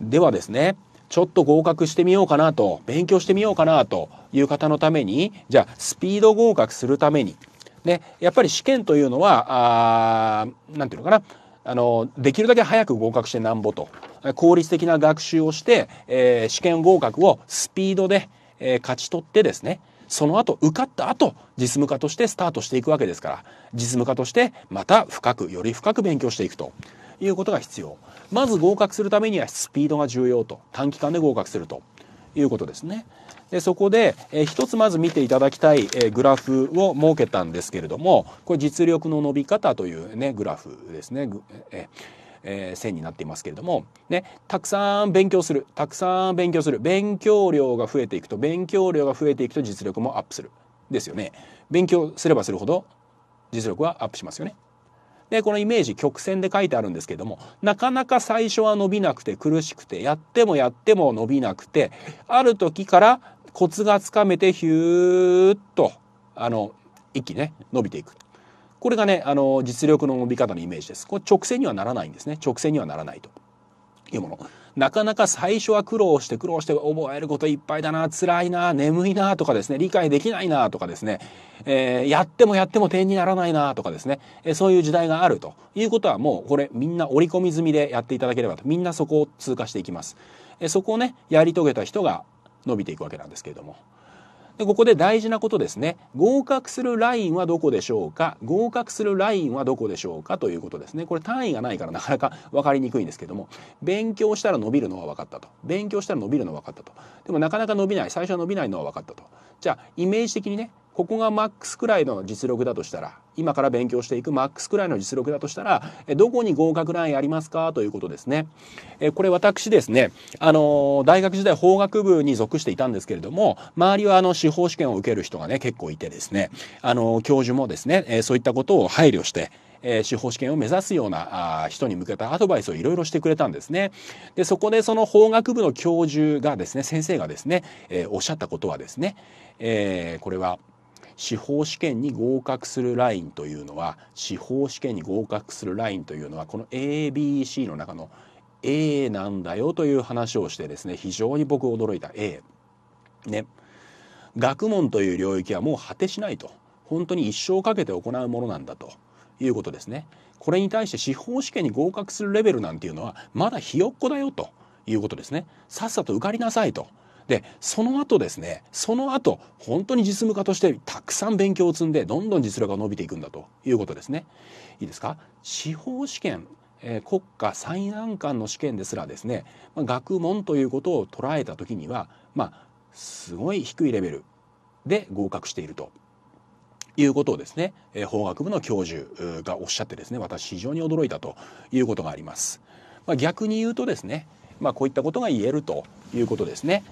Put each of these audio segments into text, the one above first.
ではですねちょっと合格してみようかなと勉強してみようかなという方のためにじゃあスピード合格するためにねやっぱり試験というのはんていうのかなあのできるだけ早く合格してなんぼと効率的な学習をして、えー、試験合格をスピードで、えー、勝ち取ってですねその後受かった後実務家としてスタートしていくわけですから実務家としてまた深くより深く勉強していくということが必要まず合格するためにはスピードが重要と短期間で合格するということですね。でそこで、えー、一つまず見ていただきたい、えー、グラフを設けたんですけれどもこれ実力の伸び方というねグラフですね。えーえー、線になっていますけれども、ね、たくさん勉強するたくさん勉強する勉強量が増えていくと勉強量が増えていくと実力もアップするですよね勉強すればするほど実力はアップしますよねでこのイメージ曲線で書いてあるんですけどもなかなか最初は伸びなくて苦しくてやってもやっても伸びなくてある時からコツがつかめてヒューッとあのにね伸びていく。これがねあの実力の伸び方のイメージです。これ直線にはならないんですね直線にはならないというもの。なかなか最初は苦労して苦労して覚えることいっぱいだな、辛いな、眠いなとかですね、理解できないなとかですね、えー、やってもやっても点にならないなとかですね、えー、そういう時代があるということはもうこれみんな折り込み済みでやっていただければと、みんなそこを通過していきます。えー、そこをね、やり遂げた人が伸びていくわけなんですけれども。でここで大事なことですね合格するラインはどこでしょうか合格するラインはどこでしょうかということですねこれ単位がないからなかなか分かりにくいんですけども勉強したら伸びるのは分かったと勉強したら伸びるのは分かったとでもなかなか伸びない最初は伸びないのは分かったとじゃあイメージ的にねここがマックスくらいの実力だとしたら今から勉強していくマックスくらいの実力だとしたらどこに合格ラインありますかということですね。えこれ私ですね、あの大学時代法学部に属していたんですけれども周りはあの司法試験を受ける人がね結構いてですね、あの教授もですね、えそういったことを配慮してえ司法試験を目指すようなあ人に向けたアドバイスをいろいろしてくれたんですね。でそこでその法学部の教授がですね先生がですね、えー、おっしゃったことはですね、えー、これは「司法試験に合格するラインというのは司法試験に合格するラインというのはこの ABC の中の A なんだよという話をしてですね非常に僕驚いた A。ね。学問という領域はもう果てしないと本当に一生かけて行うものなんだということですね。これに対して司法試験に合格するレベルなんていうのはまだひよっこだよということですね。さっさと受かりなさいとでその後ですねその後本当に実務家としてたくさん勉強を積んでどんどん実力が伸びていくんだということですね。いいですか司法試験え国家最難関の試験ですらですね、ま学問ということを捉えた時には、まあ、すごい低いレベルで合格しているということをですね、え法学部の教授がおっしゃってですね私非常に驚いたということがあります。まあ、逆に言うとですね、まあ、こういったことが言えるということですね。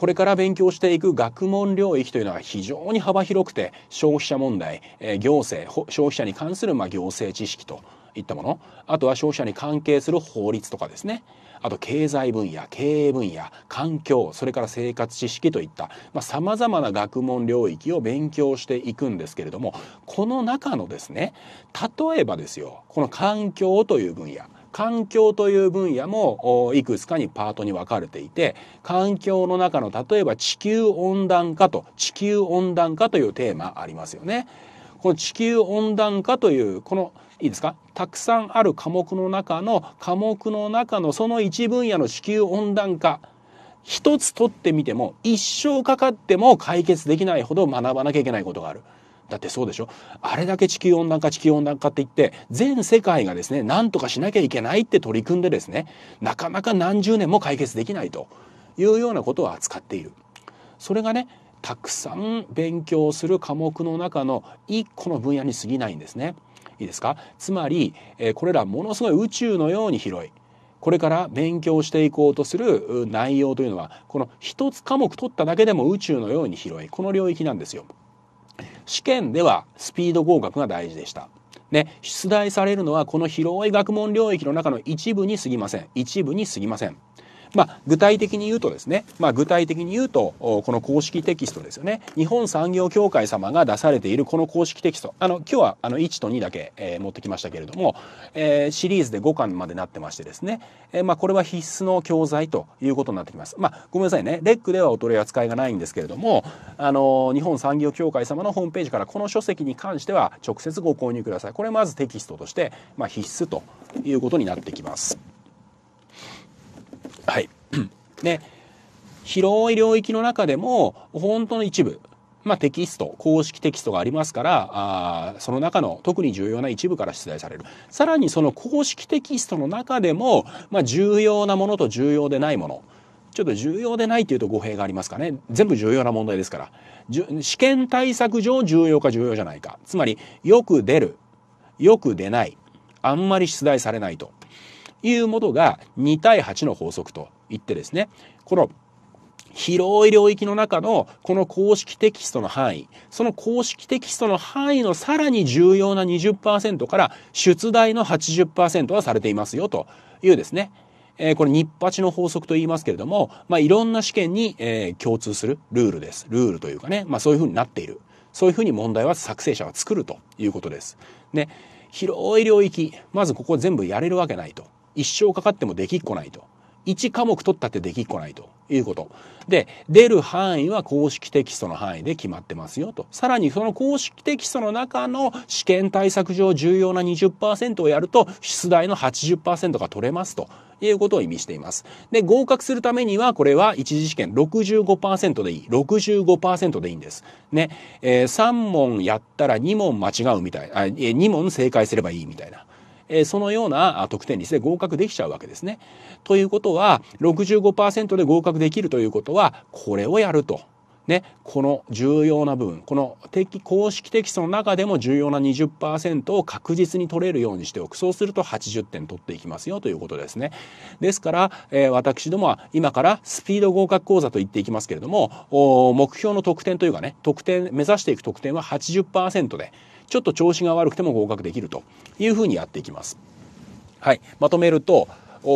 これから勉強していく学問領域というのは非常に幅広くて消費者問題、えー、行政消費者に関するまあ行政知識といったものあとは消費者に関係する法律とかですねあと経済分野経営分野環境それから生活知識といったさまざ、まな学問領域を勉強していくんですけれどもこの中のですね例えばですよこの環境という分野環境という分野もいくつかにパートに分かれていて環境の中の例えば地球温暖化と地球温暖化というテーマありますよね。この地球温暖化というこのいいですかたくさんある科目の中の科目の中のその一分野の地球温暖化一つ取ってみても一生かかっても解決できないほど学ばなきゃいけないことがある。だってそうでしょあれだけ地球温暖化地球温暖化って言って全世界がですねなんとかしなきゃいけないって取り組んでですねなかなか何十年も解決できないというようなことを扱っている。それがねたくさん勉強する科目の中の1個の分野に過ぎないんですね。いいですかつまり、えこれらものすごい宇宙のように広いこれから勉強していこうとする内容というのはこの1つ科目取っただけでも宇宙のように広いこの領域なんですよ。試験ではスピード合格が大事でした。ね、出題されるのはこの広い学問領域の中の一部に過ぎません。一部に過ぎません。まあ、具体的に言うとですね、まあ、具体的に言うとこの公式テキストですよね日本産業協会様が出されているこの公式テキストあの今日はあの1と2だけ、えー、持ってきましたけれども、えー、シリーズで5巻までなってましてですね、えー、まあ、これは必須の教材ということになってきます。まあ、ごめんなさいねレックではお取り扱いがないんですけれどもあの日本産業協会様のホームページからこの書籍に関しては直接ご購入ください。これまずテキストとして、まあ、必須ということになってきます。はい。で、広い領域の中でも、本当の一部、まあ、テキスト、公式テキストがありますから、あその中の特に重要な一部から出題される。さらにその公式テキストの中でも、まあ、重要なものと重要でないもの。ちょっと重要でないというと語弊がありますかね。全部重要な問題ですから。試験対策上重要か重要じゃないか。つまり、よく出る、よく出ない、あんまり出題されないと。いうものが2対8の法則と言ってですねこの広い領域の中のこの公式テキストの範囲その公式テキストの範囲のさらに重要な20%から出題の80%はされていますよというですねえこれ日八の法則と言いますけれども、まあ、いろんな試験に、え共通するルールです。ルールというかね、まあ、そういうふうになっている。そういうふうに問題は作成者は作るということです。ね、広い領域、まずここ全部やれるわけないと。一生かかってもできっこないと。1科目取ったってできっこないということ。で、出る範囲は公式テキストの範囲で決まってますよと。さらにその公式テキストの中の試験対策上重要な20%をやると、出題の80%が取れますと。いうことを意味しています。で、合格するためには、これは一次試験65%でいい。65%でいいんです。ね。えー、3問やったら2問間違うみたい。あ、2問正解すればいいみたいな。えそのような得点率で合格できちゃうわけですね。ということは65%で合格できるということはこれをやるとね、この重要な部分この的公式テキストの中でも重要な20%を確実に取れるようにしておくそうすると80点取っていきますよということですねですから、えー、私どもは今からスピード合格講座と言っていきますけれども目標の得点というかね得点目指していく得点は80%でちょっと調子が悪くても合格できるというふうにやっていきます。はい、まとめると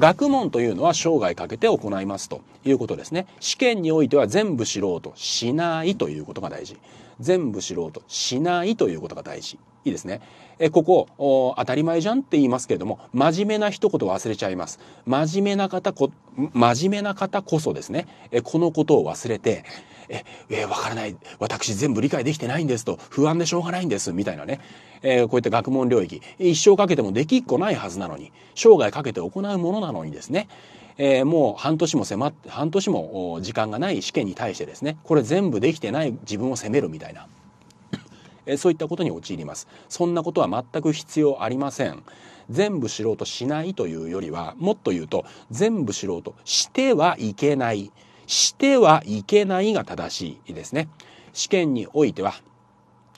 学問というのは生涯かけて行いますということですね。試験においては全部知ろうとしないということが大事。全部知ろうとしないということが大事。いいですね。えここ当たり前じゃんって言いますけれども真面目な一言忘れちゃいます真面目な方こ真面目な方こそですね、えこのことを忘れてえ、えわからない。私全部理解できてないんですと、不安でしょうがないんです、みたいなね。えー、こういった学問領域、一生かけてもできっこないはずなのに、生涯かけて行うものなのにですね、えー、もう半年も迫って、半年も時間がない試験に対してですね、これ全部できてない自分を責めるみたいな。えそういったことに陥りますそんなことは全く必要ありません全部知ろうとしないというよりはもっと言うと全部知ろうとしてはいけないしてはいけないが正しいですね試験においては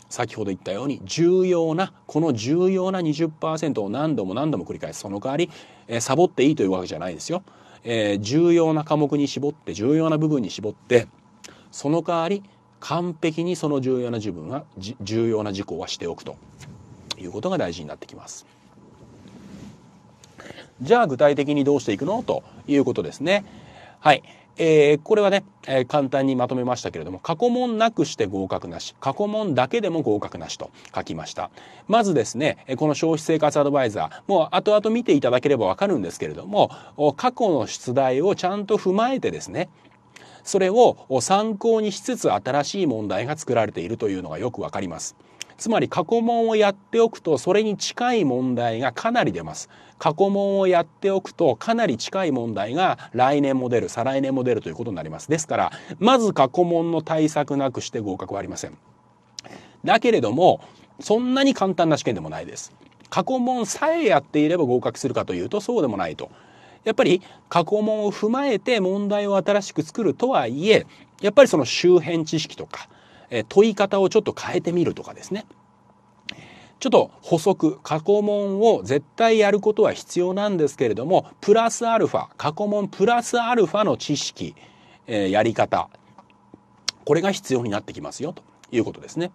先ほど言ったように重要なこの重要な20%を何度も何度も繰り返すその代わり、えサボっていいというわけじゃないですよ、えー、重要な科目に絞って重要な部分に絞ってその代わり完璧にその重要な自分は重要な事項はしておくということが大事になってきます。じゃあ具体的にどうしていくのということですね。はい。えー、これはね、えー、簡単にまとめましたけれども、過去問なくして合格なし、過去問だけでも合格なしと書きました。まずですね、この消費生活アドバイザー、もう後々見ていただければわかるんですけれども、過去の出題をちゃんと踏まえてですね、それを参考にしつつ新しい問題が作られているというのがよくわかります。つまり過去問をやっておくとそれに近い問題がかなり出ます。過去問をやっておくとかなり近い問題が来年も出る再来年も出るということになります。ですからまず過去問の対策なくして合格はありません。だけれどもそんなに簡単な試験でもないです。過去問さえやっていれば合格するかというとそうでもないとやっぱり過去問を踏まえて問題を新しく作るとはいえやっぱりその周辺知識とか、え問い方をちょっと変えてみるとかですねちょっと補足過去問を絶対やることは必要なんですけれどもプラスアルファ過去問プラスアルファの知識、えやり方これが必要になってきますよということですね。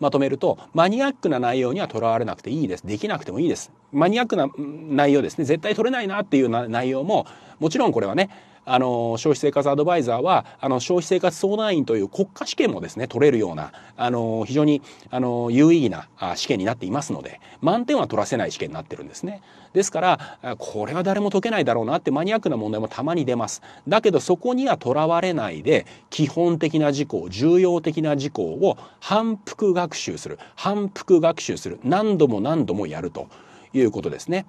まとめるとマニアックな内容にはとらわれなくていいですできなくてもいいですマニアックな内容ですね絶対取れないなっていう内容ももちろんこれはねあの消費生活アドバイザーはあの消費生活相談員という国家試験もですね取れるようなあの非常にあの有意義な試験になっていますので満点は取らせない試験になってるんですね。ですからこれは誰も解けないだろうなってマニアックな問題もたまに出ます。だけどそこにはとらわれないで基本的な事項重要的な事項を反復学習する反復学習する何度も何度もやると。いうことですね。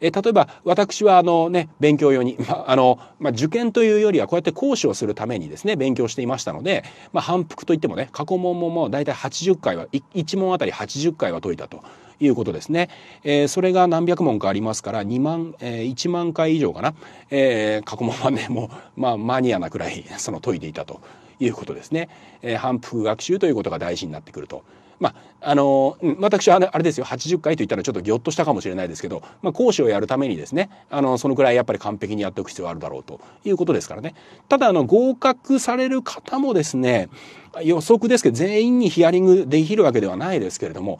え例えば私はあの、ね、勉強用に、まあのまあ、受験というよりはこうやって講師をするためにですね勉強していましたので、まあ、反復といってもね過去問ももう大体80回は1問あたり80回は解いたと。いうことですね、えー、それが何百問かありますから2万、えー、1万回以上かな、えー、過去問はねもう、まあ、マニアなくらいその解いていたということですね、えー、反復学習ということが大事になってくるとまあ、あの私はあれですよ80回と言ったらちょっとぎょっとしたかもしれないですけど、まあ、講師をやるためにですねあのそのくらいやっぱり完璧にやっておく必要があるだろうということですからねただあの合格される方もですね予測ですけど全員にヒアリングできるわけではないですけれども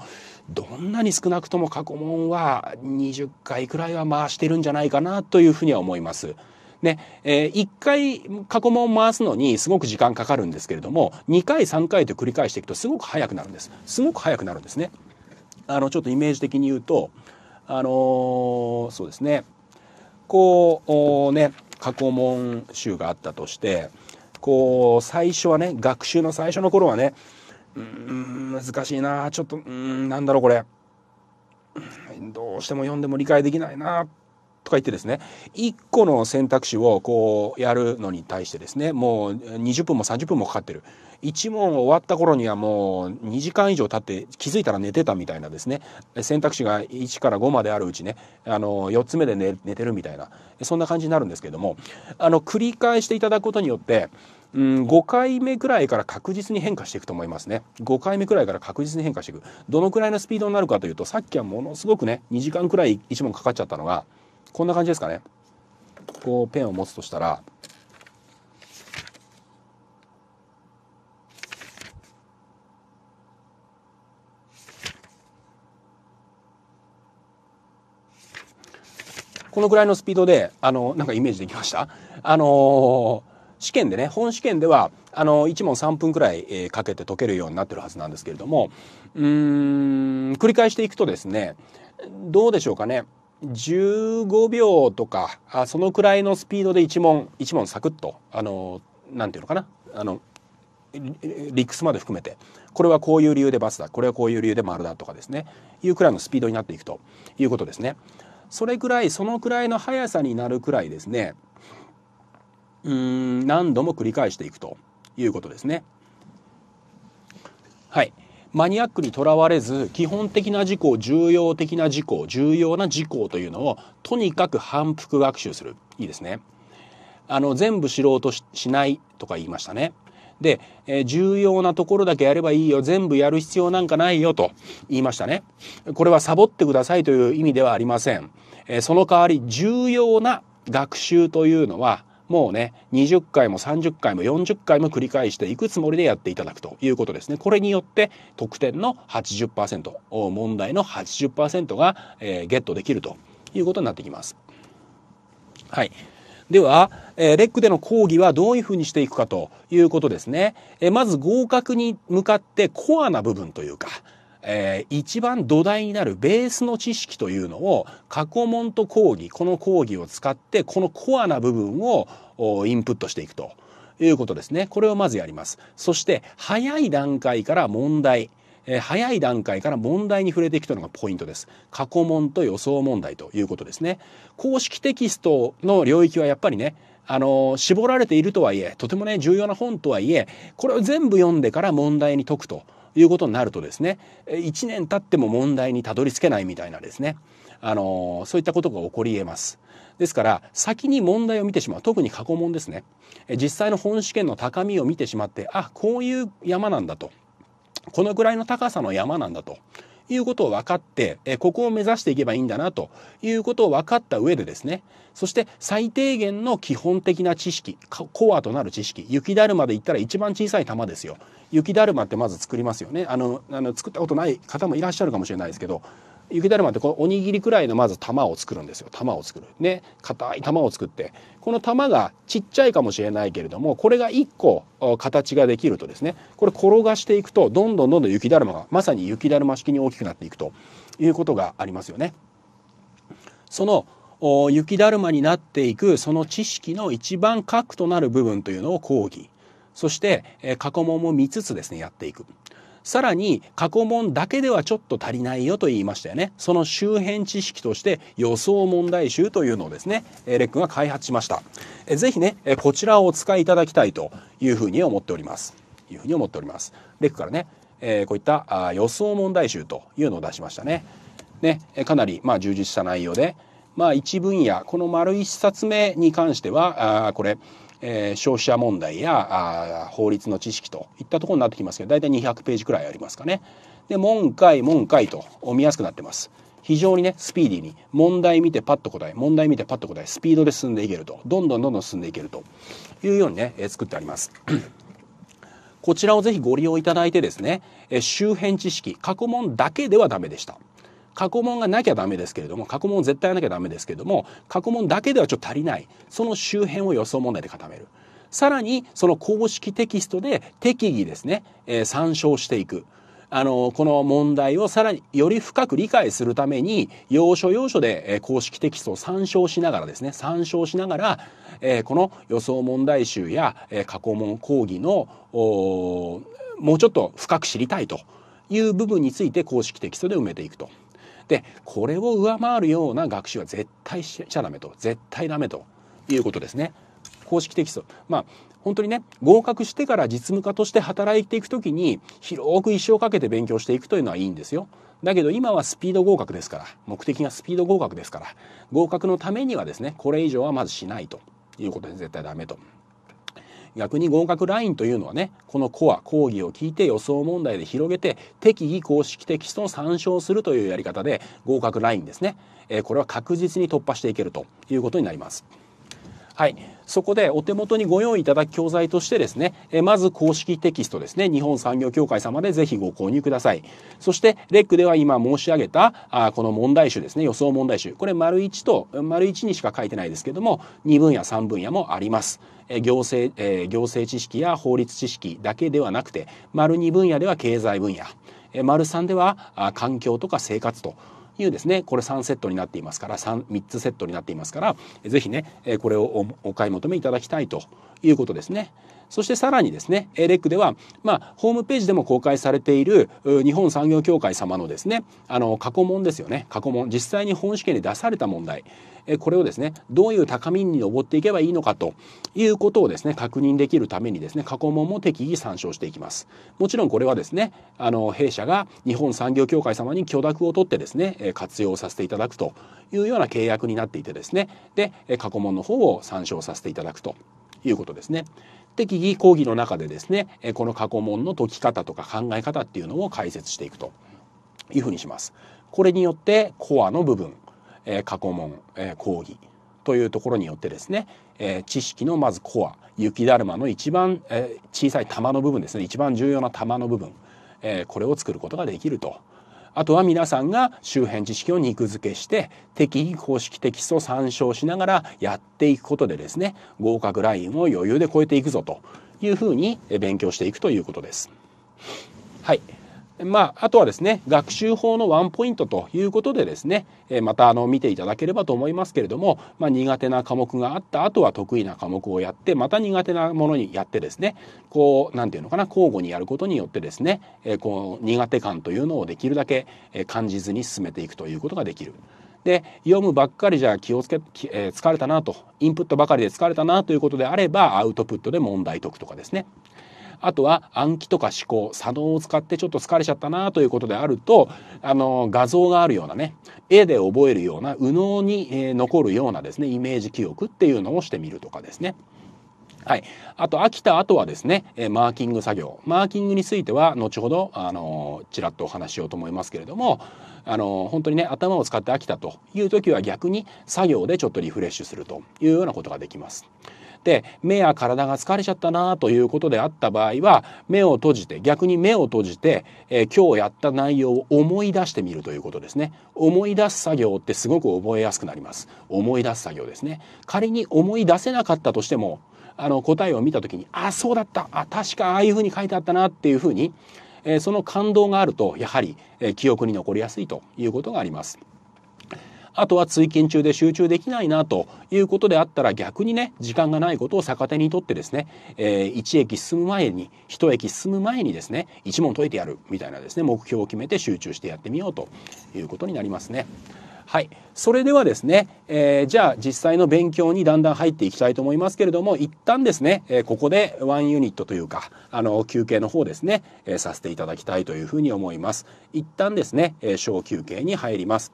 どんなに少なくとも過去問は20回くらいは回してるんじゃないかなというふうには思います。ね、えー、1回過去問を回すのにすごく時間かかるんですけれども、2回3回と繰り返していくとすごく速くなるんです。すごく速くなるんですね。あの、ちょっとイメージ的に言うと、あのー、そうですね。こう、ね、過去問集があったとして、こう、最初はね、学習の最初の頃はね、うーん、難しいなちょっと、うん、なんだろうこれ。どうしても読んでも理解できないなっとか言ってですね1個の選択肢をこうやるのに対してですねもう20分も30分もかかってる1問終わった頃にはもう2時間以上経って気づいたら寝てたみたいなですね選択肢が1から5まであるうちねあの4つ目で寝寝てるみたいなそんな感じになるんですけれどもあの繰り返していただくことによってうん、5回目くらいから確実に変化していくと思いますね。5回目くらいから確実に変化していく。どのくらいのスピードになるかというと、さっきはものすごくね、2時間くらい1問かかっちゃったのが、こんな感じですかねこうペンを持つとしたらこのぐらいのスピードであのなんかイメージできましたあの試験でね本試験ではあの1問3分くらい、えー、かけて解けるようになってるはずなんですけれどもうん繰り返していくとですねどうでしょうかね15秒とかあそのくらいのスピードで1問1問サクッとあのなんていうのかなあの理屈まで含めてこれはこういう理由でバスだこれはこういう理由で丸だとかですねいうくらいのスピードになっていくということですね。それくらいそのくらいの速さになるくらいですねうん何度も繰り返していくということですね。はいマニアックにとらわれず基本的な事項重要的な事項重要な事項というのをとにかく反復学習するいいですねあの全部知ろうとしないとか言いましたねで、えー、重要なところだけやればいいよ全部やる必要なんかないよと言いましたねこれはサボってくださいという意味ではありません、えー、その代わり重要な学習というのはもうね20回も30回も40回も繰り返していくつもりでやっていただくということですねこれによって得点の80%問題の80%が、えー、ゲットできるということになってきます。はいでは、えー、レックでの講義はどういうふうにしていくかということですね。えー、まず合格に向かってコアな部分というか、えー、一番土台になるベースの知識というのを過去問と講義この講義を使ってこのコアな部分をインプットしていくということですね。これをまずやります。そして早い段階から問題。えー、早い段階から問題に触れていくというのがポイントです。過去問と予想問題ということですね。公式テキストの領域はやっぱりね、あの、絞られているとはいえ、とてもね、重要な本とはいえ、これを全部読んでから問題に解くということになるとですね1年経っても問題にたどり着けないみたいなですねあのそういったことが起こりえます。ですから先に問題を見てしまう特に過去問ですね実際の本試験の高みを見てしまってあこういう山なんだとこのぐらいの高さの山なんだということを分かって、えここを目指していけばいいんだなということを分かった上でですね、そして最低限の基本的な知識、コアとなる知識、雪だるまで言ったら一番小さい玉ですよ。雪だるまってまず作りますよね。あの、あの作ったことない方もいらっしゃるかもしれないですけど、雪だるまってこのおにぎりくらいのまず玉を作るんですよ玉を作るね硬い玉を作ってこの玉がちっちゃいかもしれないけれどもこれが1個形ができるとですねこれ転がしていくとどんどんどんどん雪だるまがまさに雪だるま式に大きくなっていくということがありますよね。その雪だるまになっていくその知識の一番核となる部分というのを講義そして過去問も見つつですねやっていくさらに過去問だけではちょっと足りないよと言いましたよねその周辺知識として予想問題集というのをですねレックが開発しましたぜひねこちらをお使いいただきたいというふうに思っておりますいうふうに思っておりますレックからね、えこういった予想問題集というのを出しましたねねかなりまあ充実した内容でまあ、一分野この丸一冊目に関してはあこれえー、消費者問題やあ法律の知識といったところになってきますけど大体200ページくらいありますかね。で門外門外と見やすくなってます。非常にねスピーディーに問題見てパッと答え問題見てパッと答えスピードで進んでいけるとどんどんどんどん進んでいけるというようにね、えー、作ってあります。こちらをぜひご利用いただいてですね、えー、周辺知識過去問だけではダメでした。過去問がなきゃダメですけれども過去問絶対なきゃダメですけれども過去問だけではちょっと足りないその周辺を予想問題で固める。さらにその公式テキストで適宜ですね、えー、参照していく。あのこの問題をさらにより深く理解するために要所要所で公式テキストを参照しながらですね参照しながら、えー、この予想問題集や、えー、過去問講義のもうちょっと深く知りたいという部分について公式テキストで埋めていくと。でこれを上回るような学習は絶対しちゃダメと絶対ダメということですね。公式テキストまあ本当にね合格してから実務家として働いていく時に広く一生かけて勉強していくというのはいいんですよ。だけど今はスピード合格ですから目的がスピード合格ですから合格のためにはですねこれ以上はまずしないということで絶対ダメと逆に合格ラインというのはねこのコア講義を聞いて予想問題で広げて適宜公式テキストを参照するというやり方で合格ラインですね、えこれは確実に突破していけるということになります。はい。そこでお手元にご用意いただく教材としてですね、えまず公式テキストですね、日本産業協会様でぜひご購入ください。そして、レックでは今申し上げた、あこの問題集ですね、予想問題集。これ、丸1と、丸1にしか書いてないですけども、2分野、3分野もあります。え行政、え行政知識や法律知識だけではなくて、丸2分野では経済分野、え丸3ではあ環境とか生活と、いうですねこれ3セットになっていますから 3, 3つセットになっていますから是非ねこれをお買い求めいただきたいということですね。そしてさらにですね、レックでは、まあ、ホームページでも公開されている、日本産業協会様のですね、あの、過去問ですよね。過去問。実際に本試験で出された問題。これをですね、どういう高みに登っていけばいいのかということをですね、確認できるためにですね、過去問も適宜参照していきます。もちろんこれはですね、あの、弊社が日本産業協会様に許諾を取ってですね、活用させていただくというような契約になっていてですね、で、過去問の方を参照させていただくということですね。適宜講義の中でですねこの過去問の解き方とか考え方っていうのを解説していくというふうにします。これによってコアの部分、え過去問、え講義というところによってですね、え知識のまずコア雪だるまの一番、え小さい玉の部分ですね一番重要な玉の部分、えこれを作ることができると。あとは皆さんが周辺知識を肉付けして適宜公式テキストを参照しながらやっていくことでですね合格ラインを余裕で超えていくぞというふうに勉強していくということです。はいまあ、あとはですね学習法のワンポイントということでですねまたあの見ていただければと思いますけれども、まあ、苦手な科目があった後は得意な科目をやってまた苦手なものにやってですねこう何て言うのかな交互にやることによってですねこう苦手感というのをできるだけ感じずに進めていくということができる。で読むばっかりじゃ気をつけ、え疲れたなとインプットばかりで疲れたなということであればアウトプットで問題解くとかですねあとは暗記とか思考作動を使ってちょっと疲れちゃったなということであるとあの画像があるようなね絵で覚えるような右脳に、えー、残るようなですねイメージ記憶っていうのをしてみるとかですね。はい。あと、飽きた後はですね、えマーキング作業。マーキングについては、後ほど、あのちらっとお話しようと思いますけれども、あの本当にね、頭を使って飽きたという時は逆に、作業でちょっとリフレッシュするというようなことができます。って目や体が疲れちゃったなということであった場合は目を閉じて逆に目を閉じて、えー、今日やった内容を思い出してみるということですね思い出す作業ってすごく覚えやすくなります思い出す作業ですね仮に思い出せなかったとしてもあの答えを見た時にあそうだったあ確かああいうふうに書いてあったなっていうふうに、えー、その感動があるとやはり、えー、記憶に残りやすいということがあります。あとは通勤中で集中できないなということであったら逆にね時間がないことを逆手にとってですね、えー、1駅進む前に1駅進む前にですね1問解いてやるみたいなですね目標を決めて集中してやってみようということになりますね。はい、それではですね、えー、じゃあ実際の勉強にだんだん入っていきたいと思いますけれども一旦ですね、えー、ここでワンユニットというかあの休憩の方ですね、えー、させていただきたいというふうに思います。一旦ですね、え小休憩に入ります。